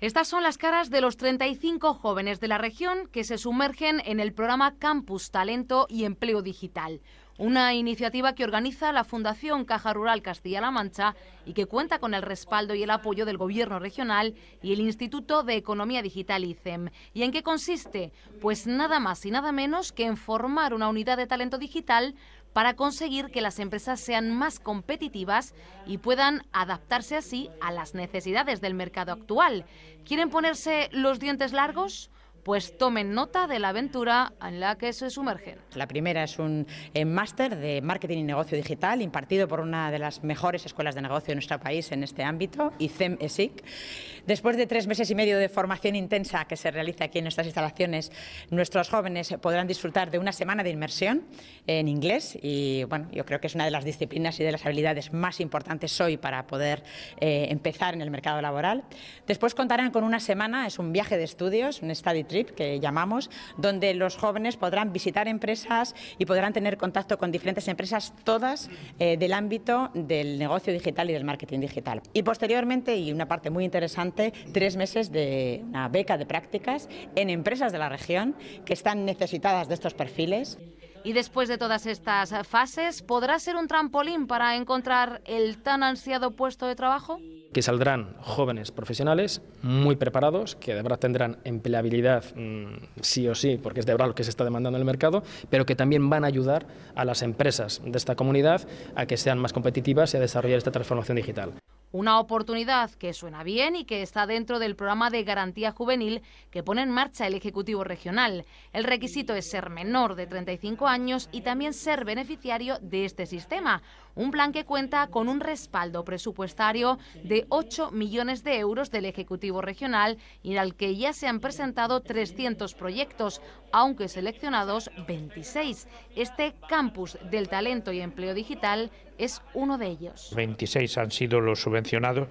Estas son las caras de los 35 jóvenes de la región que se sumergen en el programa Campus Talento y Empleo Digital, una iniciativa que organiza la Fundación Caja Rural Castilla-La Mancha y que cuenta con el respaldo y el apoyo del Gobierno regional y el Instituto de Economía Digital ICEM. ¿Y en qué consiste? Pues nada más y nada menos que en formar una unidad de talento digital para conseguir que las empresas sean más competitivas y puedan adaptarse así a las necesidades del mercado actual. ¿Quieren ponerse los dientes largos? pues tomen nota de la aventura en la que se sumergen. La primera es un eh, máster de marketing y negocio digital impartido por una de las mejores escuelas de negocio de nuestro país en este ámbito, ICEM ESIC. Después de tres meses y medio de formación intensa que se realiza aquí en nuestras instalaciones, nuestros jóvenes podrán disfrutar de una semana de inmersión en inglés y bueno, yo creo que es una de las disciplinas y de las habilidades más importantes hoy para poder eh, empezar en el mercado laboral. Después contarán con una semana, es un viaje de estudios, un study trip que llamamos, donde los jóvenes podrán visitar empresas y podrán tener contacto con diferentes empresas, todas eh, del ámbito del negocio digital y del marketing digital. Y posteriormente, y una parte muy interesante, tres meses de una beca de prácticas en empresas de la región que están necesitadas de estos perfiles. Y después de todas estas fases, ¿podrá ser un trampolín para encontrar el tan ansiado puesto de trabajo? Que saldrán jóvenes profesionales muy preparados, que de verdad tendrán empleabilidad mm, sí o sí, porque es de verdad lo que se está demandando en el mercado, pero que también van a ayudar a las empresas de esta comunidad a que sean más competitivas y a desarrollar esta transformación digital. Una oportunidad que suena bien y que está dentro del programa de garantía juvenil que pone en marcha el Ejecutivo Regional. El requisito es ser menor de 35 años y también ser beneficiario de este sistema, un plan que cuenta con un respaldo presupuestario de 8 millones de euros del Ejecutivo Regional y en el que ya se han presentado 300 proyectos, aunque seleccionados 26. Este campus del talento y empleo digital es uno de ellos. 26 han sido los subvencionados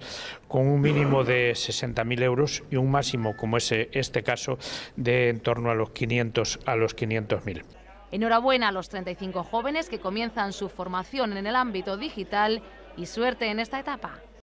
con un mínimo de 60.000 euros y un máximo, como es eh, este caso, de en torno a los 500 a los 500.000. Enhorabuena a los 35 jóvenes que comienzan su formación en el ámbito digital y suerte en esta etapa.